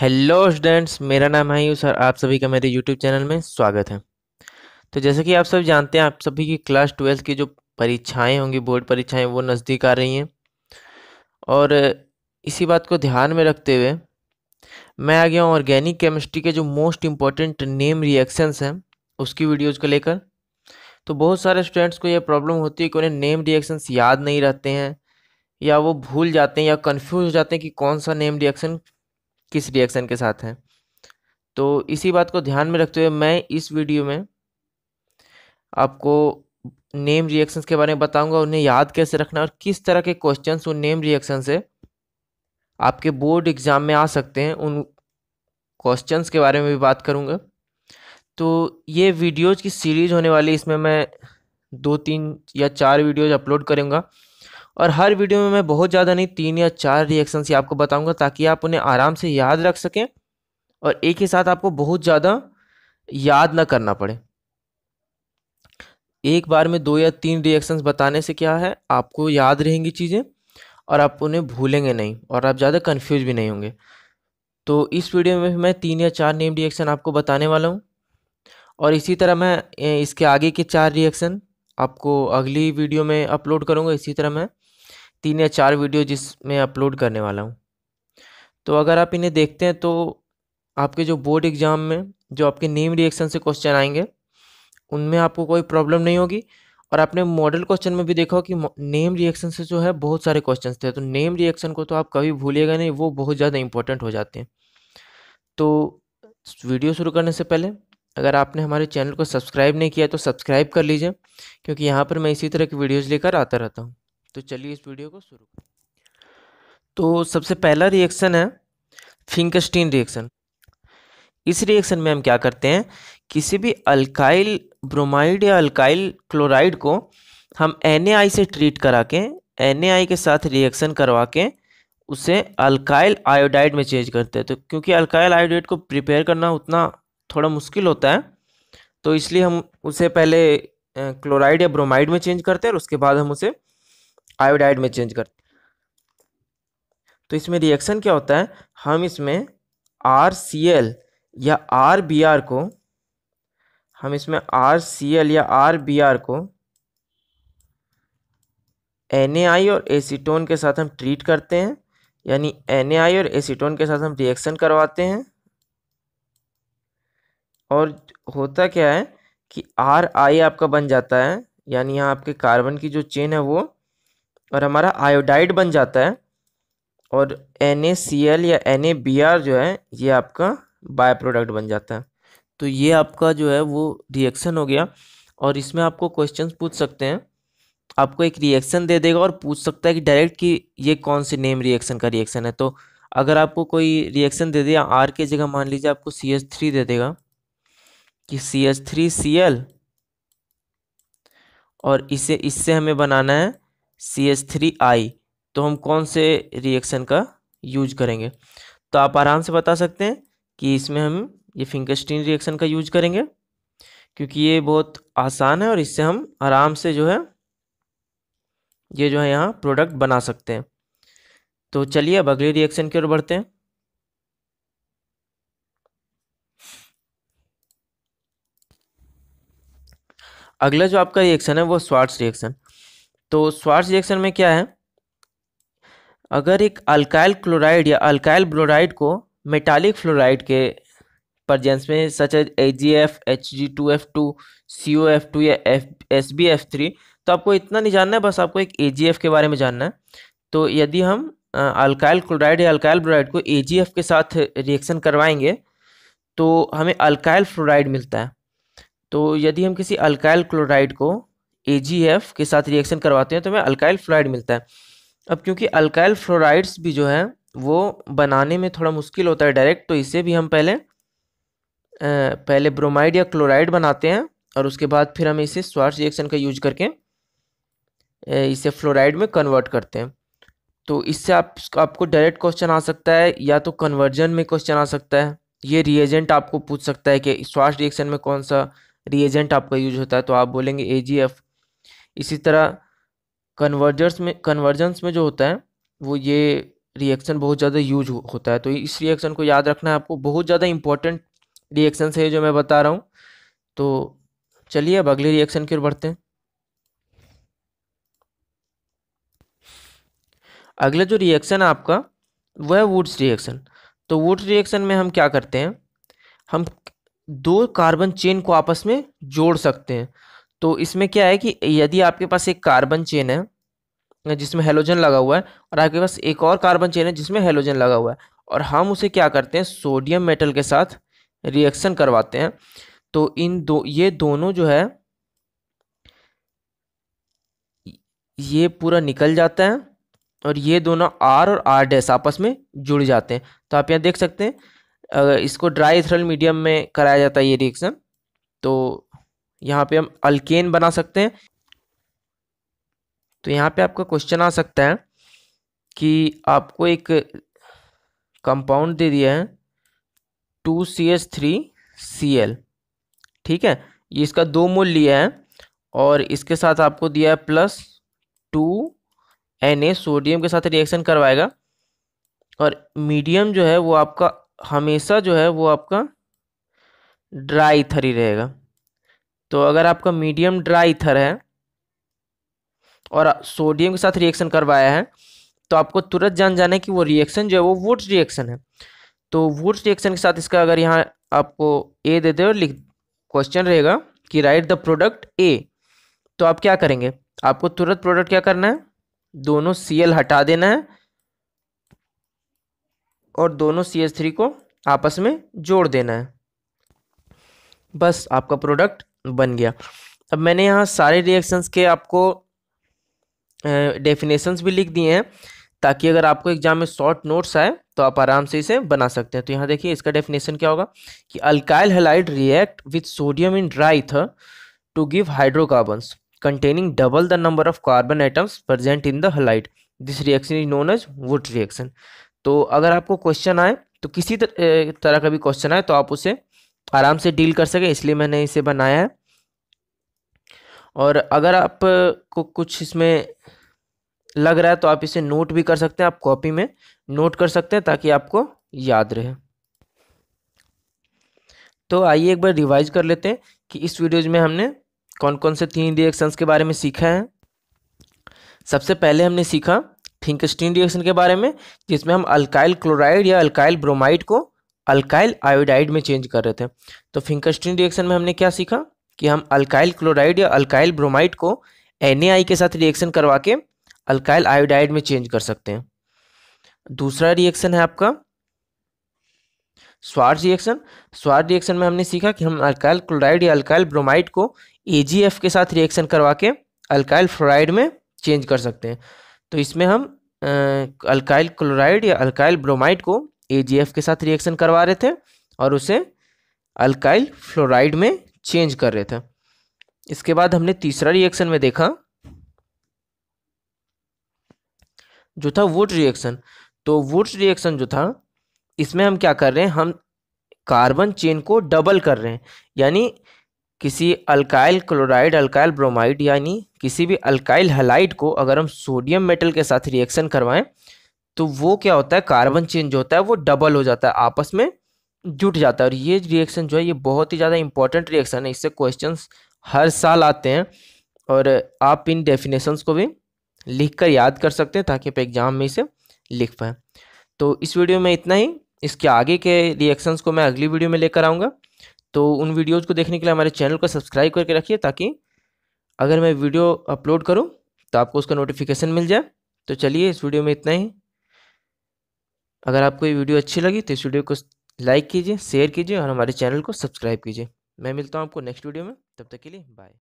hello students मेरा नाम है यू सर आप सभी का मेरे यूट्यूब चैनल में स्वागत है तो जैसे कि आप सब जानते हैं आप सभी की क्लास ट्वेल्थ की जो परीक्षाएं होंगी बोर्ड परीक्षाएं वो नज़दीक आ रही हैं और इसी बात को ध्यान में रखते हुए मैं आ गया हूँ ऑर्गेनिक केमिस्ट्री के जो मोस्ट इम्पॉर्टेंट नेम रिएक्शंस हैं उसकी वीडियोज़ को लेकर तो बहुत सारे स्टूडेंट्स को यह प्रॉब्लम होती है कि उन्हें नेम रिएक्शंस याद नहीं रहते हैं या वो भूल जाते हैं या कन्फ्यूज़ हो जाते हैं कि कौन सा नेम रिएक्शन किस रिएक्शन के साथ हैं तो इसी बात को ध्यान में रखते हुए मैं इस वीडियो में आपको नेम रिएक्शंस के बारे में बताऊंगा उन्हें याद कैसे रखना और किस तरह के क्वेश्चंस उन नेम रिएक्शन से आपके बोर्ड एग्ज़ाम में आ सकते हैं उन क्वेश्चंस के बारे में भी बात करूंगा तो ये वीडियोज़ की सीरीज़ होने वाली इसमें मैं दो तीन या चार वीडियोज अपलोड करूँगा और हर वीडियो में मैं बहुत ज़्यादा नहीं तीन या चार रिएक्शंस ही आपको बताऊंगा ताकि आप उन्हें आराम से याद रख सकें और एक ही साथ आपको बहुत ज़्यादा याद ना करना पड़े एक बार में दो या तीन रिएक्शंस बताने से क्या है आपको याद रहेंगी चीज़ें और आप उन्हें भूलेंगे नहीं और आप ज़्यादा कन्फ्यूज भी नहीं होंगे तो इस वीडियो में मैं तीन या चार नेम रिएक्शन आपको बताने वाला हूँ और इसी तरह मैं इसके आगे के चार रिएक्शन आपको अगली वीडियो में अपलोड करूँगा इसी तरह मैं तीन या चार वीडियो जिसमें अपलोड करने वाला हूँ तो अगर आप इन्हें देखते हैं तो आपके जो बोर्ड एग्ज़ाम में जो आपके नेम रिएक्शन से क्वेश्चन आएंगे उनमें आपको कोई प्रॉब्लम नहीं होगी और आपने मॉडल क्वेश्चन में भी देखा कि नेम रिएक्शन से जो है बहुत सारे क्वेश्चन थे तो नेम रिएक्शन को तो आप कभी भूलिएगा नहीं वो बहुत ज़्यादा इंपॉर्टेंट हो जाते हैं तो वीडियो शुरू करने से पहले अगर आपने हमारे चैनल को सब्सक्राइब नहीं किया तो सब्सक्राइब कर लीजिए क्योंकि यहाँ पर मैं इसी तरह की वीडियोज़ लेकर आता रहता हूँ तो चलिए इस वीडियो को शुरू तो सबसे पहला रिएक्शन है फिंकस्टीन रिएक्शन इस रिएक्शन में हम क्या करते हैं किसी भी अल्काइल ब्रोमाइड या अल्काइल क्लोराइड को हम एन से ट्रीट करा के एन के साथ रिएक्शन करवा के उसे अल्काइल आयोडाइड में चेंज करते हैं तो क्योंकि अल्काइल आयोडाइड को प्रिपेयर करना उतना थोड़ा मुश्किल होता है तो इसलिए हम उसे पहले क्लोराइड या ब्रोमाइड में चेंज करते हैं और उसके बाद हम उसे आयोडाइड में चेंज करते तो इसमें रिएक्शन क्या होता है हम इसमें आर सी एल या आर बी आर को हम इसमें आर सी एल या आर बी आर को एन ए आई और एसीटोन के साथ हम ट्रीट करते हैं यानी एन ए आई और एसीटोन के साथ हम रिएक्शन करवाते हैं और होता क्या है कि आर आई आपका बन जाता है यानी यहाँ आपके कार्बन की जो चेन है वो और हमारा आयोडाइड बन जाता है और एन या एन जो है ये आपका बाय प्रोडक्ट बन जाता है तो ये आपका जो है वो रिएक्शन हो गया और इसमें आपको क्वेश्चन पूछ सकते हैं आपको एक रिएक्शन दे देगा और पूछ सकता है कि डायरेक्ट कि ये कौन सी नेम रिएक्शन का रिएक्शन है तो अगर आपको कोई रिएक्शन दे दिया आर के जगह मान लीजिए आपको सी एच थ्री दे देगा कि C H three C L और इसे इससे हमें बनाना है सी एच थ्री आई तो हम कौन से रिएक्शन का यूज करेंगे तो आप आराम से बता सकते हैं कि इसमें हम ये फिंकस्टीन रिएक्शन का यूज करेंगे क्योंकि ये बहुत आसान है और इससे हम आराम से जो है ये जो है यहाँ प्रोडक्ट बना सकते हैं तो चलिए अब अगले रिएक्शन की ओर बढ़ते हैं अगला जो आपका रिएक्शन है वो स्वार्ट्स रिएक्शन तो स्वार्स रिएक्शन में क्या है अगर एक अल्काइल क्लोराइड या अल्काइल ब्लोराइड को मेटालिक फ्लोराइड के परजेंस में such as H G F H G two F two C O F two या F S B F three तो आपको इतना नहीं जानना है बस आपको एक ए जी एफ के बारे में जानना है तो यदि हम अल्काइल क्लोराइड या अल्काइल ब्लोराइड को ए जी एफ के साथ रिएक्शन करवाएंगे तो हमें अल्काइल फ्लोराइड मिलता है तो यदि हम किसी अल्काइल क्लोराइड को ए के साथ रिएक्शन करवाते हैं तो हमें अल्काइल फ्लोराइड मिलता है अब क्योंकि अल्काइल फ्लोराइड्स भी जो है वो बनाने में थोड़ा मुश्किल होता है डायरेक्ट तो इसे भी हम पहले पहले ब्रोमाइड या क्लोराइड बनाते हैं और उसके बाद फिर हम इसे स्वार्थ रिएक्शन का यूज करके इसे फ्लोराइड में कन्वर्ट करते हैं तो इससे आप आपको डायरेक्ट क्वेश्चन आ सकता है या तो कन्वर्जन में क्वेश्चन आ सकता है ये रिएजेंट आपको पूछ सकता है कि स्वार्च रिएक्शन में कौन सा रिएजेंट आपका यूज होता है तो आप बोलेंगे ए जी एफ इसी तरह कन्वर्जर्स में कन्वर्जेंस में जो होता है वो ये रिएक्शन बहुत ज़्यादा यूज हो, होता है तो इस रिएक्शन को याद रखना है आपको बहुत ज़्यादा इंपॉर्टेंट रिएक्शन है जो मैं बता रहा हूँ तो चलिए अब अगले रिएक्शन की ओर बढ़ते हैं अगला जो रिएक्शन है आपका वह है वुड्स रिएक्शन तो वुड्स रिएक्शन में हम क्या करते हैं हम दो कार्बन चेन को आपस में जोड़ सकते हैं तो इसमें क्या है कि यदि आपके पास एक कार्बन चेन है जिसमें हेलोजन लगा हुआ है और आपके पास एक और कार्बन चेन है जिसमें हेलोजन लगा हुआ है और हम उसे क्या करते हैं सोडियम मेटल के साथ रिएक्शन करवाते हैं तो इन दो ये दोनों जो है ये पूरा निकल जाता है और ये दोनों आर और आर डैस आपस में जुड़ जाते हैं तो आप यहाँ देख सकते हैं इसको ड्राई इथरल मीडियम में कराया जाता है ये रिएक्शन तो यहाँ पे हम अल्केन बना सकते हैं तो यहाँ पे आपका क्वेश्चन आ सकता है कि आपको एक कंपाउंड दे दिया है two C H three C L ठीक है ये इसका दो मोल लिया है और इसके साथ आपको दिया है plus two N A sodium के साथ रिएक्शन करवाएगा और मीडियम जो है वो आपका हमेशा जो है वो आपका ड्राई थरी रहेगा तो अगर आपका मीडियम ड्राई इथर है और सोडियम के साथ रिएक्शन करवाया है तो आपको तुरंत जान जाना है कि वो रिएक्शन जो है वो वुड्स रिएक्शन है तो वुड्स रिएक्शन के साथ इसका अगर यहाँ आपको ए दे दे और लिख क्वेश्चन रहेगा कि राइट द प्रोडक्ट ए तो आप क्या करेंगे आपको तुरंत प्रोडक्ट क्या करना है दोनों सी एल हटा देना है और दोनों सी एच थ्री को आपस में जोड़ देना है बस आपका प्रोडक्ट बन गया अब मैंने यहाँ सारे रिएक्शंस के आपको डेफिनेशंस भी लिख दिए हैं ताकि अगर आपको एग्जाम में शॉर्ट नोट्स आए तो आप आराम से इसे बना सकते हैं तो यहाँ देखिए इसका डेफिनेशन क्या होगा कि alkyl halide react with sodium in dry to give hydrocarbons containing double the number of carbon atoms present in the halide this reaction is known as वुड रिएक्शन तो अगर आपको क्वेश्चन आए तो किसी तरह का भी क्वेश्चन आए तो आप उसे आराम से डील कर सके इसलिए मैंने इसे बनाया है और अगर आप को कुछ इसमें लग रहा है तो आप इसे नोट भी कर सकते हैं आप कॉपी में नोट कर सकते हैं ताकि आपको याद रहे तो आइए एक बार रिवाइज कर लेते हैं कि इस वीडियोज में हमने कौन कौन से तीन रिएक्शंस के बारे में सीखा है सबसे पहले हमने सीखा स्टीन रिएक्शन के बारे में जिसमें हम अल्काइल क्लोराइड या अल्काइल ब्रोमाइड को अल्काइल आयोडाइड में चेंज कर रहे थे तो फिंकरस्टीन रिएक्शन में हमने क्या सीखा कि हम अल्काइल क्लोराइड या अल्काइल ब्रोमाइड को एन के साथ रिएक्शन करवा के अल्काइल आयोडाइड में चेंज कर सकते हैं दूसरा रिएक्शन है आपका स्वार रिएक्शन स्वार रिएक्शन में हमने सीखा कि हम अल्काइल क्लोराइड या अल्काइल ब्रोमाइड को ए के साथ रिएक्शन करवा के अल्काइल फ्लोराइड में चेंज कर सकते हैं तो इसमें हम अल्काइल क्लोराइड या अल्काइल ब्रोमाइड को एजीएफ के साथ रिएक्शन करवा रहे थे और उसे अल्काइल फ्लोराइड में चेंज कर रहे थे इसके बाद हमने तीसरा रिएक्शन में देखा जो था वुड रिएक्शन तो वुड रिएक्शन जो था इसमें हम क्या कर रहे हैं हम कार्बन चेन को डबल कर रहे हैं यानी किसी अल्काइल क्लोराइड अल्काइल ब्रोमाइड यानी किसी भी अल्काइल हलाइड को अगर हम सोडियम मेटल के साथ रिएक्शन करवाएं तो वो क्या होता है कार्बन चेन जो होता है वो डबल हो जाता है आपस में जुट जाता है और ये रिएक्शन जो है ये बहुत ही ज़्यादा इंपॉर्टेंट रिएक्शन है इससे क्वेश्चन हर साल आते हैं और आप इन डेफिनेशंस को भी लिख कर याद कर सकते हैं ताकि आप एग्ज़ाम में इसे लिख पाएँ तो इस वीडियो में इतना ही इसके आगे के रिएक्शंस को मैं अगली वीडियो में लेकर आऊँगा तो उन वीडियोज़ को देखने के लिए हमारे चैनल को सब्सक्राइब करके रखिए ताकि अगर मैं वीडियो अपलोड करूँ तो आपको उसका नोटिफिकेशन मिल जाए तो चलिए इस वीडियो में इतना ही अगर आपको ये वीडियो अच्छी लगी तो इस वीडियो को लाइक कीजिए शेयर कीजिए और हमारे चैनल को सब्सक्राइब कीजिए मैं मिलता हूँ आपको नेक्स्ट वीडियो में तब तक के लिए बाय